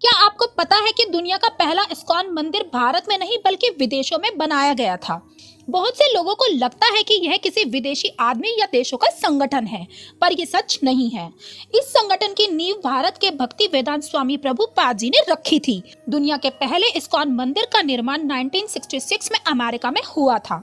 क्या आपको पता है कि दुनिया का पहला इस्कॉन मंदिर भारत में नहीं बल्कि विदेशों में बनाया गया था बहुत से लोगों को लगता है कि यह किसी विदेशी आदमी या देशों का संगठन है पर यह सच नहीं है इस संगठन की नींव भारत के भक्ति वेदांत स्वामी प्रभु जी ने रखी थी दुनिया के पहले इस्कॉन मंदिर का निर्माण 1966 में अमेरिका में हुआ था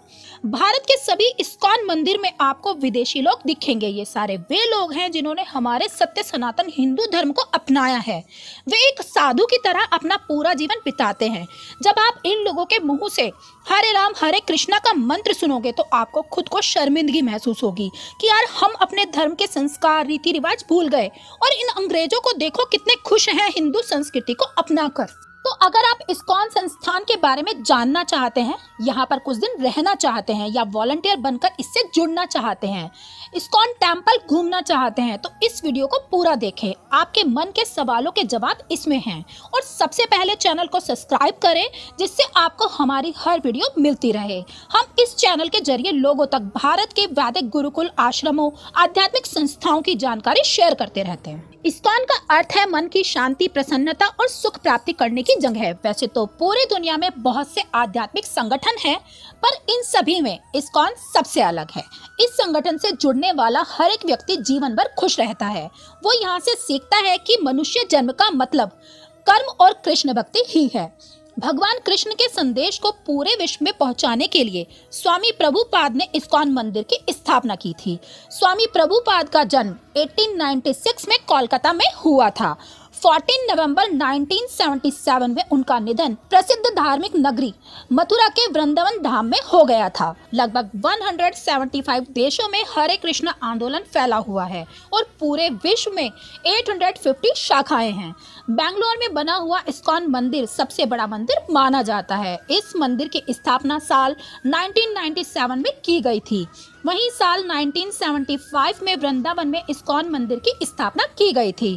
भारत के सभी इस्कॉन मंदिर में आपको विदेशी लोग दिखेंगे ये सारे वे लोग हैं जिन्होंने हमारे सत्य सनातन हिंदू धर्म को अपनाया है वे एक साधु की तरह अपना पूरा जीवन बिताते हैं जब आप इन लोगों के मुंह से हरे राम हरे कृष्णा का मंत्र सुनोगे तो आपको खुद को शर्मिंदगी महसूस होगी कि यार हम अपने धर्म के संस्कार रीति रिवाज भूल गए और इन अंग्रेजों को देखो कितने खुश हैं हिंदू संस्कृति को अपना कर तो अगर आप इस्कॉन संस्थान के बारे में जानना चाहते हैं यहाँ पर कुछ दिन रहना चाहते हैं या वॉलंटियर बनकर इससे जुड़ना चाहते हैं इस्कॉन टेम्पल घूमना चाहते हैं तो इस वीडियो को पूरा देखें आपके मन के सवालों के जवाब इसमें हैं और सबसे पहले चैनल को सब्सक्राइब करें जिससे आपको हमारी हर वीडियो मिलती रहे हम इस चैनल के जरिए लोगों तक भारत के वैदिक गुरुकुल आश्रमों आध्यात्मिक संस्थाओं की जानकारी शेयर करते रहते हैं इस्कॉन का अर्थ है मन की शांति प्रसन्नता और सुख प्राप्ति करने की की जंग है वैसे तो पूरी दुनिया में बहुत से आध्यात्मिक संगठन हैं पर इन सभी में इसकॉन सबसे अलग है इस संगठन से जुड़ने वाला हर एक व्यक्ति जीवन भर खुश रहता है वो यहाँ से सीखता है कि मनुष्य जन्म का मतलब कर्म और कृष्ण भक्ति ही है भगवान कृष्ण के संदेश को पूरे विश्व में पहुंचाने के लिए स्वामी प्रभुपाद ने इस्कॉन मंदिर की स्थापना की थी स्वामी प्रभुपाद का जन्म 1896 में कोलकाता में हुआ था 14 नवंबर 1977 में उनका निधन प्रसिद्ध धार्मिक नगरी मथुरा के वृंदावन धाम में हो गया था लगभग 175 देशों में हरे कृष्ण आंदोलन फैला हुआ है और पूरे विश्व में 850 शाखाएं हैं बेंगलोर में बना हुआ इस्कॉन मंदिर सबसे बड़ा मंदिर माना जाता है इस मंदिर की स्थापना साल 1997 में की गई थी वहीं साल 1975 में वृंदावन में इस्कॉन मंदिर की स्थापना की गई थी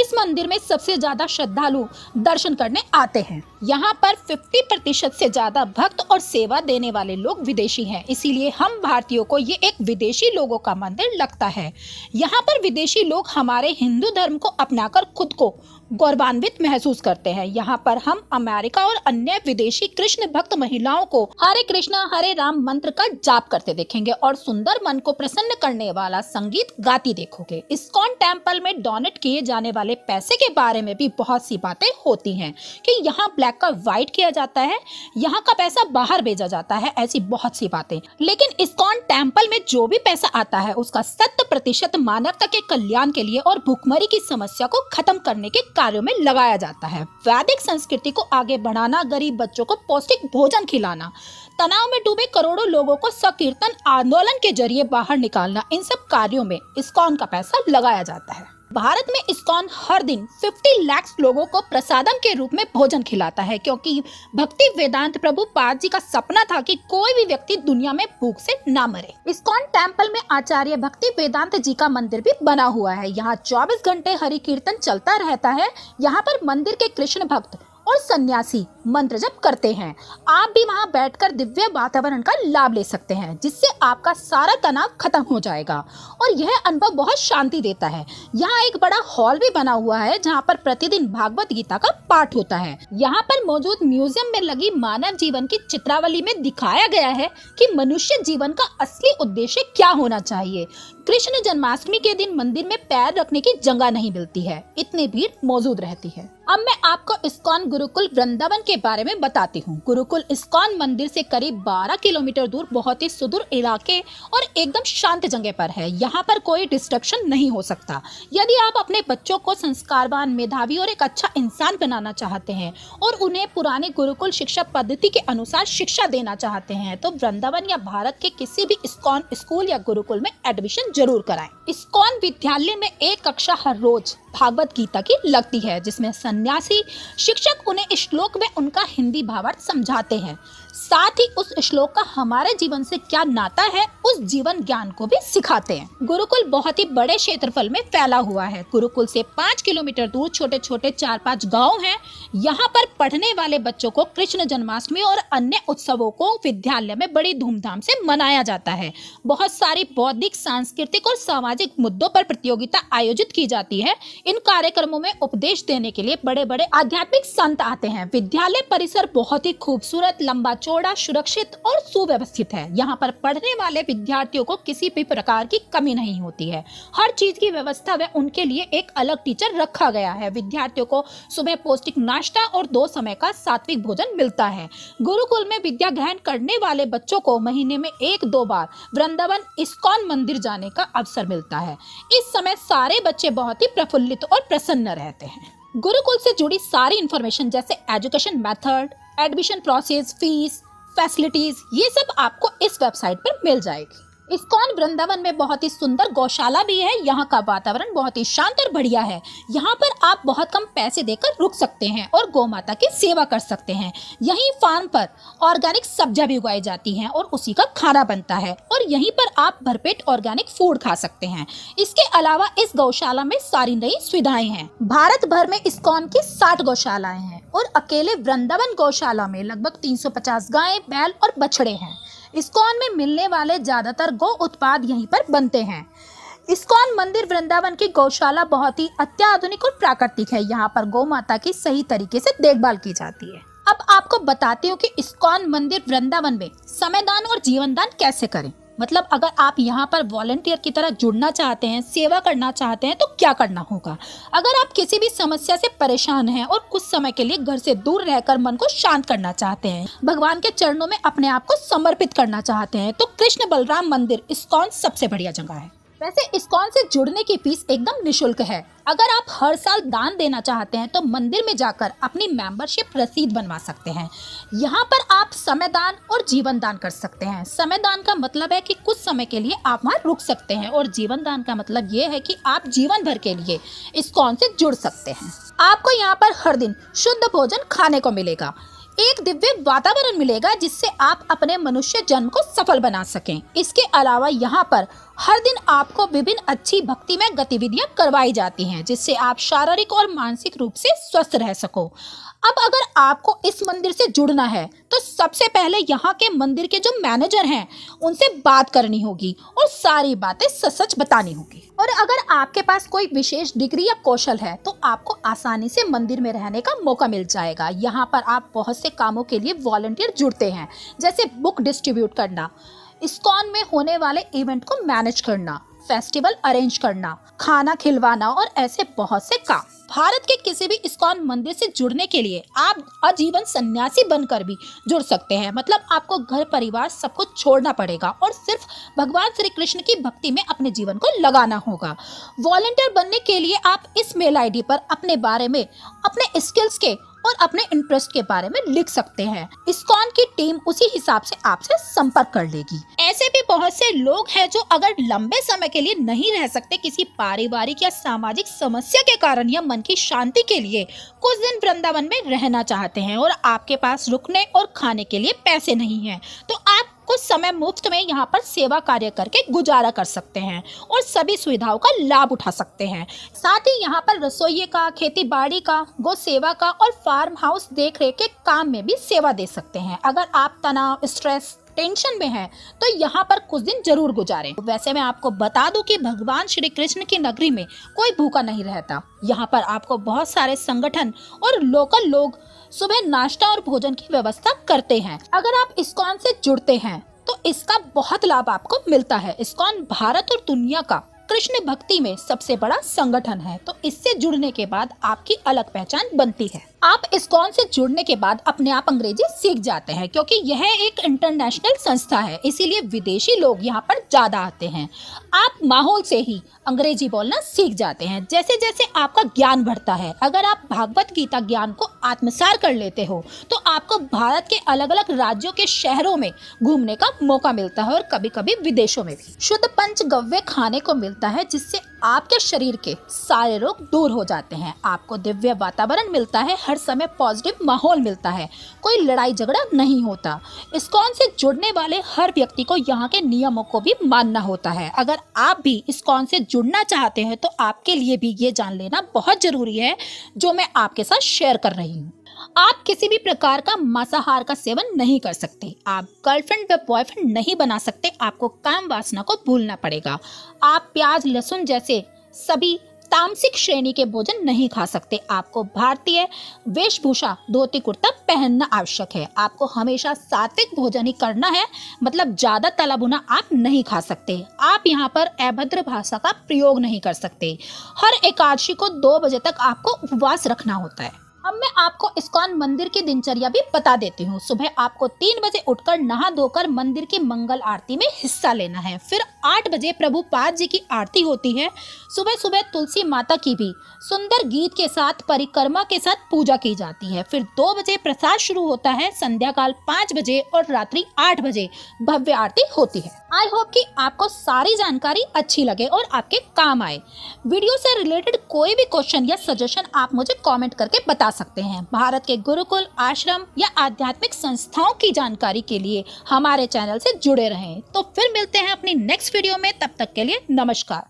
इस मंदिर में सबसे ज्यादा श्रद्धालु दर्शन करने आते हैं यहाँ पर 50 प्रतिशत से ज्यादा भक्त और सेवा देने वाले लोग विदेशी हैं इसीलिए हम भारतीयों को ये एक विदेशी लोगों का मंदिर लगता है यहाँ पर विदेशी लोग हमारे हिंदू धर्म को अपनाकर खुद को गौरवान्वित महसूस करते हैं यहाँ पर हम अमेरिका और अन्य विदेशी कृष्ण भक्त महिलाओं को हरे कृष्णा हरे राम मंत्र का जाप करते देखेंगे और सुंदर मन को प्रसन्न करने वाला संगीत गाती देखोगे इस्कॉन टेम्पल में डोनेट किए जाने वाले पैसे के बारे में भी बहुत सी बातें होती है की यहाँ ब्लैक का वाइट किया जाता है यहाँ का पैसा बाहर भेजा जाता है ऐसी बहुत सी बातें लेकिन इस्कॉन टेम्पल में जो भी पैसा आता है उसका शत प्रतिशत मानवता के कल्याण के लिए और भुखमरी की समस्या को खत्म करने के कार्य कार्यों में लगाया जाता है वैदिक संस्कृति को आगे बढ़ाना गरीब बच्चों को पौष्टिक भोजन खिलाना तनाव में डूबे करोड़ों लोगों को सकीर्तन आंदोलन के जरिए बाहर निकालना इन सब कार्यों में इस्कॉन का पैसा लगाया जाता है भारत में इस्कॉन हर दिन 50 लाख लोगों को प्रसादम के रूप में भोजन खिलाता है क्योंकि भक्ति वेदांत प्रभु पाद जी का सपना था कि कोई भी व्यक्ति दुनिया में भूख से ना मरे इस्कॉन टेम्पल में आचार्य भक्ति वेदांत जी का मंदिर भी बना हुआ है यहाँ चौबीस घंटे हरि कीर्तन चलता रहता है यहाँ पर मंदिर के कृष्ण भक्त और सन्यासी मंत्र जप करते हैं आप भी वहां बैठकर दिव्य वातावरण का लाभ ले सकते हैं जिससे आपका सारा तनाव खत्म हो जाएगा और यह अनुभव बहुत शांति देता है यहाँ एक बड़ा हॉल भी बना हुआ है जहाँ पर प्रतिदिन भागवत गीता का पाठ होता है यहाँ पर मौजूद म्यूजियम में लगी मानव जीवन की चित्रावली में दिखाया गया है कि मनुष्य जीवन का असली उद्देश्य क्या होना चाहिए कृष्ण जन्माष्टमी के दिन मंदिर में पैर रखने की जगह नहीं मिलती है इतनी भीड़ मौजूद रहती है अब मैं आपको इस्कॉन गुरुकुल वृंदावन के के बारे में बताती हूँ गुरुकुल इस्कॉन मंदिर से करीब 12 किलोमीटर दूर बहुत ही सुदूर इलाके और एकदम शांत जगह पर है यहाँ पर कोई डिस्ट्रक्शन नहीं हो सकता यदि आप अपने बच्चों को संस्कारवान मेधावी और एक अच्छा इंसान बनाना चाहते हैं और उन्हें पुराने गुरुकुल शिक्षा पद्धति के अनुसार शिक्षा देना चाहते हैं तो वृंदावन या भारत के किसी भी इस्कॉन स्कूल या गुरुकुल में एडमिशन जरूर कराएं इस्कॉन विद्यालय में एक कक्षा हर रोज भागवत गीता की लगती है जिसमें सन्यासी शिक्षक उन्हें श्लोक में उनका हिंदी भावार्थ समझाते हैं साथ ही उस श्लोक का हमारे जीवन से क्या नाता है उस जीवन ज्ञान को भी सिखाते हैं गुरुकुल बहुत ही बड़े क्षेत्रफल में फैला हुआ है गुरुकुल से पाँच किलोमीटर दूर छोटे छोटे चार पाँच गाँव है यहाँ पर पढ़ने वाले बच्चों को कृष्ण जन्माष्टमी और अन्य उत्सवों को विद्यालय में बड़ी धूमधाम से मनाया जाता है बहुत सारी बौद्धिक सांस्कृतिक और सामाजिक मुद्दों पर प्रतियोगिता आयोजित की जाती है इन कार्यक्रमों में उपदेश देने के लिए बड़े बड़े आध्यात्मिक संत आते हैं विद्यालय परिसर बहुत ही खूबसूरत लंबा चौड़ा सुरक्षित और सुव्यवस्थित है यहाँ पर पढ़ने वाले विद्यार्थियों को किसी भी प्रकार की कमी नहीं होती है हर चीज की व्यवस्था व उनके लिए एक अलग टीचर रखा गया है विद्यार्थियों को सुबह पौष्टिक नाश्ता और दो समय का सात्विक भोजन मिलता है गुरुकुल में विद्या ग्रहण करने वाले बच्चों को महीने में एक दो बार वृंदावन इस्कॉन मंदिर जाने का अवसर मिलता है इस समय सारे बच्चे बहुत ही प्रफुल्लित और प्रसन्न रहते हैं गुरुकुल से जुड़ी सारी इन्फॉर्मेशन जैसे education method admission process fees facilities ये सब आपको इस वेबसाइट पर मिल जाएगी इस्कॉन वृंदावन में बहुत ही सुंदर गौशाला भी है यहाँ का वातावरण बहुत ही शांत और बढ़िया है यहाँ पर आप बहुत कम पैसे देकर रुक सकते हैं और गौ माता की सेवा कर सकते हैं यहीं फार्म पर ऑर्गेनिक सब्जियाँ भी उगाई जाती हैं और उसी का खाना बनता है और यहीं पर आप भरपेट ऑर्गेनिक फूड खा सकते हैं इसके अलावा इस गौशाला में सारी नई सुविधाएं हैं भारत भर में इस्कॉन की साठ गौशालाएं हैं और अकेले वृंदावन गौशाला में लगभग पचास गाय बैल और बछड़े हैं इस्कॉन में मिलने वाले ज़्यादातर गौ उत्पाद यहीं पर बनते हैं इस्कॉन मंदिर वृंदावन की गौशाला बहुत ही अत्याधुनिक और प्राकृतिक है यहाँ पर गौ माता की सही तरीके से देखभाल की जाती है अब आपको बताती हूँ कि इस्कॉन मंदिर वृंदावन में समयदान और जीवन दान कैसे करें मतलब अगर आप यहाँ पर वॉलेंटियर की तरह जुड़ना चाहते हैं सेवा करना चाहते हैं तो क्या करना होगा अगर आप किसी भी समस्या से परेशान हैं और कुछ समय के लिए घर से दूर रहकर मन को शांत करना चाहते हैं भगवान के चरणों में अपने आप को समर्पित करना चाहते हैं तो कृष्ण बलराम मंदिर इस्कॉन सबसे बढ़िया जगह है वैसे इस्कॉन से जुड़ने की फीस एकदम निशुल्क है अगर आप हर साल दान देना चाहते हैं तो मंदिर में जाकर अपनी मेंबरशिप रसीद बनवा सकते हैं यहाँ पर आप समय दान और जीवन दान कर सकते हैं समय दान का मतलब है कि कुछ समय के लिए आप वहाँ रुक सकते हैं और जीवन दान का मतलब ये है कि आप जीवन भर के लिए इस्कॉन से जुड़ सकते हैं आपको यहाँ पर हर दिन शुद्ध भोजन खाने को मिलेगा एक दिव्य वातावरण मिलेगा जिससे आप अपने मनुष्य जन्म को सफल बना सकें इसके अलावा यहाँ पर हर दिन आपको विभिन्न अच्छी भक्ति में गतिविधियां करवाई जाती हैं जिससे आप शारीरिक और मानसिक रूप से स्वस्थ रह सको अब अगर आपको इस मंदिर से जुड़ना है तो सबसे पहले यहाँ के मंदिर के जो मैनेजर हैं उनसे बात करनी होगी और सारी बातें सच सच बतानी होगी और अगर आपके पास कोई विशेष डिग्री या कौशल है तो आपको आसानी से मंदिर में रहने का मौका मिल जाएगा यहाँ पर आप बहुत से कामों के लिए वॉलंटियर जुड़ते हैं जैसे बुक डिस्ट्रीब्यूट करना इस्कॉन में होने वाले इवेंट को मैनेज करना फेस्टिवल अरेंज करना खाना खिलवाना और ऐसे बहुत से काम भारत के किसी भी इस्कॉन मंदिर से जुड़ने के लिए आप आजीवन सन्यासी बनकर भी जुड़ सकते हैं मतलब आपको घर परिवार सब कुछ छोड़ना पड़ेगा और सिर्फ भगवान श्री कृष्ण की भक्ति में अपने जीवन को लगाना होगा वॉलेंटियर बनने के लिए आप इस मेल आईडी पर अपने बारे में अपने स्किल्स के और अपने इंटरेस्ट के बारे में लिख सकते हैं इसकॉन की टीम उसी हिसाब से आपसे संपर्क कर लेगी ऐसे भी बहुत से लोग हैं जो अगर लंबे समय के लिए नहीं रह सकते किसी पारिवारिक या सामाजिक समस्या के कारण या मन की शांति के लिए कुछ दिन वृंदावन में रहना चाहते हैं और आपके पास रुकने और खाने के लिए पैसे नहीं है तो आप कुछ समय मुफ्त में यहाँ पर सेवा कार्य करके गुजारा कर सकते हैं और सभी सुविधाओं का लाभ उठा सकते हैं साथ ही यहाँ पर रसोई का खेती बाड़ी का गो सेवा का और फार्म हाउस देख रेख के काम में भी सेवा दे सकते हैं अगर आप तनाव स्ट्रेस टेंशन में है तो यहाँ पर कुछ दिन जरूर गुजारे वैसे मैं आपको बता दूं कि भगवान श्री कृष्ण की नगरी में कोई भूखा नहीं रहता यहाँ पर आपको बहुत सारे संगठन और लोकल लोग सुबह नाश्ता और भोजन की व्यवस्था करते हैं अगर आप इस्कॉन से जुड़ते हैं तो इसका बहुत लाभ आपको मिलता है इस्कॉन भारत और दुनिया का कृष्ण भक्ति में सबसे बड़ा संगठन है तो इससे जुड़ने के बाद आपकी अलग पहचान बनती है आप इसकॉन से जुड़ने के बाद अपने आप अंग्रेजी सीख जाते हैं क्योंकि यह एक इंटरनेशनल संस्था है इसीलिए विदेशी लोग यहाँ पर ज़्यादा आते हैं आप माहौल से ही अंग्रेजी बोलना सीख जाते हैं जैसे जैसे आपका ज्ञान बढ़ता है अगर आप भागवत गीता ज्ञान को आत्मसार कर लेते हो तो आपको भारत के अलग अलग राज्यों के शहरों में घूमने का मौका मिलता है और कभी कभी विदेशों में भी शुद्ध पंच गव्य खाने को मिलता है जिससे आपके शरीर के सारे रोग दूर हो जाते हैं आपको दिव्य वातावरण मिलता है हर हर समय पॉजिटिव माहौल मिलता है कोई लड़ाई झगड़ा नहीं होता इस्कॉन से जुड़ने वाले हर व्यक्ति को यहाँ के नियमों को भी मानना होता है अगर आप भी इस्कॉन से जुड़ना चाहते हैं तो आपके लिए भी ये जान लेना बहुत ज़रूरी है जो मैं आपके साथ शेयर कर रही हूँ आप किसी भी प्रकार का मांसाहार का सेवन नहीं कर सकते आप गर्लफ्रेंड व बॉयफ्रेंड नहीं बना सकते आपको काम वासना को भूलना पड़ेगा आप प्याज लहसुन जैसे सभी तामसिक श्रेणी के भोजन नहीं खा सकते आपको भारतीय वेशभूषा धोती कुर्ता पहनना आवश्यक है आपको हमेशा सात्विक भोजन ही करना है मतलब ज़्यादा तला भुना आप नहीं खा सकते आप यहाँ पर अभद्र भाषा का प्रयोग नहीं कर सकते हर एकादशी को दो बजे तक आपको उपवास रखना होता है अब मैं आपको इस्कॉन मंदिर की दिनचर्या भी बता देती हूँ सुबह आपको तीन बजे उठकर नहा धोकर मंदिर की मंगल आरती में हिस्सा लेना है फिर आठ बजे प्रभु पाद जी की आरती होती है सुबह सुबह तुलसी माता की भी सुंदर गीत के साथ परिक्रमा के साथ पूजा की जाती है फिर दो बजे प्रसाद शुरू होता है संध्या काल पाँच बजे और रात्रि आठ बजे भव्य आरती होती है आई होप कि आपको सारी जानकारी अच्छी लगे और आपके काम आए वीडियो से रिलेटेड कोई भी क्वेश्चन या सजेशन आप मुझे कमेंट करके बता सकते हैं भारत के गुरुकुल आश्रम या आध्यात्मिक संस्थाओं की जानकारी के लिए हमारे चैनल से जुड़े रहें तो फिर मिलते हैं अपनी नेक्स्ट वीडियो में तब तक के लिए नमस्कार